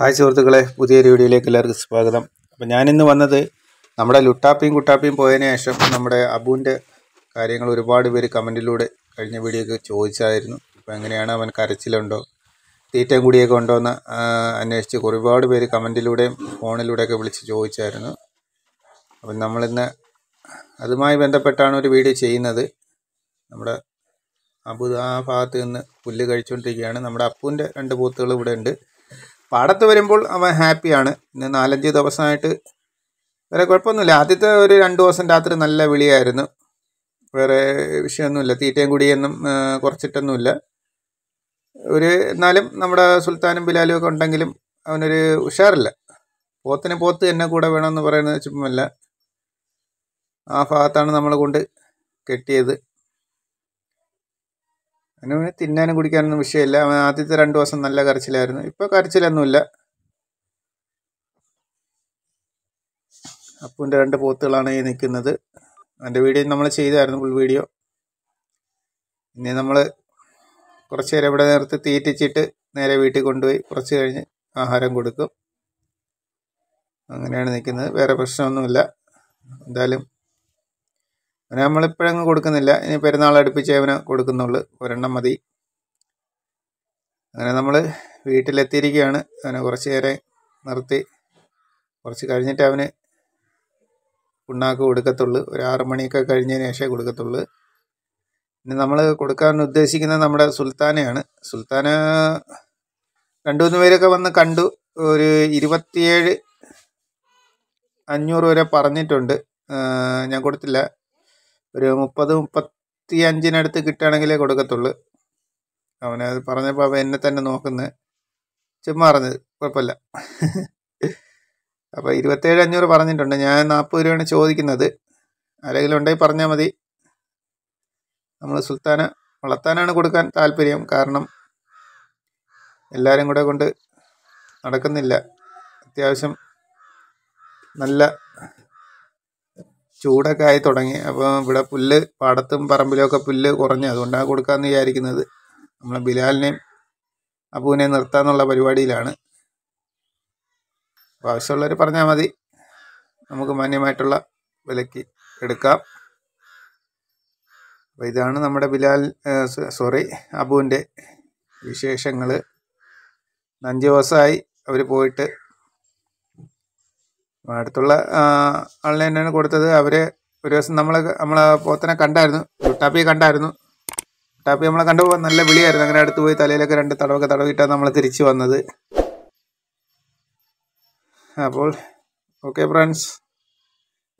hi സുഹൃത്തുക്കളെ പുതിയ വീഡിയോയിലേക്ക് എല്ലാവർക്കും സ്വാഗതം അപ്പോൾ ഞാനിന്ന് വന്നത് നമ്മുടെ ലുട്ടാപ്പിയും കുട്ടാപ്പിയും പോയതിനു ശേഷം നമ്മുടെ അബുവിൻ്റെ കാര്യങ്ങൾ ഒരുപാട് പേര് കമൻറ്റിലൂടെ കഴിഞ്ഞ വീഡിയോക്ക് ചോദിച്ചായിരുന്നു അപ്പോൾ എങ്ങനെയാണ് അവൻ കരച്ചിലുണ്ടോ തീറ്റയും കൂടിയൊക്കെ ഉണ്ടോ എന്ന് അന്വേഷിച്ച് ഒരുപാട് പേര് കമൻറ്റിലൂടെയും ഫോണിലൂടെയൊക്കെ വിളിച്ച് ചോദിച്ചായിരുന്നു അപ്പം നമ്മളിന്ന് അതുമായി ബന്ധപ്പെട്ടാണ് ഒരു വീഡിയോ ചെയ്യുന്നത് നമ്മുടെ അബു ആ ഭാഗത്ത് നിന്ന് പുല്ല് കഴിച്ചുകൊണ്ടിരിക്കുകയാണ് നമ്മുടെ അപ്പുവിൻ്റെ രണ്ട് പൂത്തുകൾ ഇവിടെ ഉണ്ട് പാടത്ത് വരുമ്പോൾ അവൻ ഹാപ്പിയാണ് പിന്നെ നാലഞ്ച് ദിവസമായിട്ട് വേറെ കുഴപ്പമൊന്നുമില്ല ആദ്യത്തെ ഒരു രണ്ട് ദിവസം രാത്രി നല്ല വിളിയായിരുന്നു വേറെ വിഷയമൊന്നുമില്ല തീറ്റയും കുടിയൊന്നും കുറച്ചിട്ടൊന്നുമില്ല ഒരു എന്നാലും നമ്മുടെ സുൽത്താനും ബിലാലും ഒക്കെ ഉണ്ടെങ്കിലും അവനൊരു ഉഷാറില്ല പോത്തിന് പോത്ത് എന്നെ കൂടെ വേണമെന്ന് പറയുന്നത് ചുമ്മാല്ല ആ ഭാഗത്താണ് നമ്മൾ കൊണ്ട് കെട്ടിയത് അതിന് തിന്നാനും കുടിക്കാനൊന്നും വിഷയമില്ല ആദ്യത്തെ രണ്ട് ദിവസം നല്ല കരച്ചിലായിരുന്നു ഇപ്പൊ കരച്ചിലൊന്നുമില്ല അപ്പുവിൻ്റെ രണ്ട് പോത്തുകളാണ് ഈ നിൽക്കുന്നത് അതിൻ്റെ വീഡിയോ നമ്മൾ ചെയ്തായിരുന്നു ഫുൾ വീഡിയോ ഇനി നമ്മൾ കുറച്ച് നേരം ഇവിടെ നിർത്തി തീറ്റിച്ചിട്ട് നേരെ വീട്ടിൽ കൊണ്ടുപോയി കുറച്ച് കഴിഞ്ഞ് ആഹാരം കൊടുക്കും അങ്ങനെയാണ് നിൽക്കുന്നത് വേറെ പ്രശ്നമൊന്നുമില്ല എന്തായാലും അങ്ങനെ നമ്മളിപ്പോഴങ്ങ് കൊടുക്കുന്നില്ല ഇനി പെരുന്നാൾ അടുപ്പിച്ച് അവന് കൊടുക്കുന്നുള്ളൂ ഒരെണ്ണം മതി അങ്ങനെ നമ്മൾ വീട്ടിലെത്തിയിരിക്കുകയാണ് അവനെ കുറച്ച് നേരെ നിർത്തി കുറച്ച് കഴിഞ്ഞിട്ട് അവന് പുണ്ണാക്ക് കൊടുക്കത്തുള്ളൂ ഒരു ആറ് മണിയൊക്കെ കഴിഞ്ഞതിന് ശേഷമേ കൊടുക്കത്തുള്ളൂ പിന്നെ നമ്മൾ കൊടുക്കാൻ ഉദ്ദേശിക്കുന്നത് നമ്മുടെ സുൽത്താനയാണ് സുൽത്താന രണ്ടു മൂന്ന് പേരൊക്കെ വന്ന് കണ്ടു ഒരു ഇരുപത്തിയേഴ് അഞ്ഞൂറ് വരെ പറഞ്ഞിട്ടുണ്ട് ഞാൻ കൊടുത്തില്ല ഒരു മുപ്പത് മുപ്പത്തി അഞ്ചിനടുത്ത് കിട്ടുകയാണെങ്കിലേ കൊടുക്കത്തുള്ളൂ അവനത് പറഞ്ഞപ്പോൾ അവൻ എന്നെ തന്നെ നോക്കുന്നത് ചുമ്മാ പറഞ്ഞത് കുഴപ്പമില്ല അപ്പോൾ ഇരുപത്തേഴ് അഞ്ഞൂറ് പറഞ്ഞിട്ടുണ്ട് ഞാൻ നാൽപ്പത് രൂപയാണ് ചോദിക്കുന്നത് ആരെങ്കിലും ഉണ്ടെങ്കിൽ പറഞ്ഞാൽ മതി നമ്മൾ സുൽത്താന വളർത്താനാണ് കൊടുക്കാൻ താല്പര്യം കാരണം എല്ലാവരും കൂടെ കൊണ്ട് നടക്കുന്നില്ല അത്യാവശ്യം നല്ല ചൂടൊക്കെ ആയി തുടങ്ങി അപ്പോൾ ഇവിടെ പുല്ല് പാടത്തും പറമ്പിലൊക്കെ പുല്ല് കുറഞ്ഞ് അതുകൊണ്ടാണ് കൊടുക്കാമെന്ന് വിചാരിക്കുന്നത് നമ്മളെ ബിലാലിനെയും അപ്പൂവിനെയും നിർത്താമെന്നുള്ള പരിപാടിയിലാണ് അപ്പോൾ ആവശ്യമുള്ളവർ പറഞ്ഞാൽ മതി നമുക്ക് മാന്യമായിട്ടുള്ള വിലയ്ക്ക് എടുക്കാം അപ്പോൾ ഇതാണ് നമ്മുടെ ബിലാൽ സോറി അബുവിൻ്റെ വിശേഷങ്ങൾ അഞ്ച് ദിവസമായി അവർ പോയിട്ട് അടുത്തുള്ള ആളിനെ തന്നെയാണ് കൊടുത്തത് അവർ ഒരു ദിവസം നമ്മൾ നമ്മളെ പോത്തനെ കണ്ടായിരുന്നു ലുട്ടാപ്പിയെ കണ്ടായിരുന്നു ലുട്ടാപ്പി നമ്മളെ കണ്ടുപോകാൻ നല്ല വിളിയായിരുന്നു അങ്ങനെ അടുത്ത് പോയി തലയിലൊക്കെ രണ്ട് തടവൊക്കെ തടവിട്ടാണ് നമ്മൾ തിരിച്ചു വന്നത് അപ്പോൾ ഓക്കെ ഫ്രണ്ട്സ്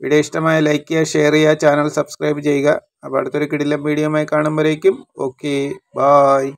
വീഡിയോ ഇഷ്ടമായ ലൈക്ക് ചെയ്യുക ഷെയർ ചെയ്യുക ചാനൽ സബ്സ്ക്രൈബ് ചെയ്യുക അപ്പോൾ അടുത്തൊരു കിടിലം വീഡിയോയുമായി കാണുമ്പോഴേക്കും ഓക്കെ ബായ്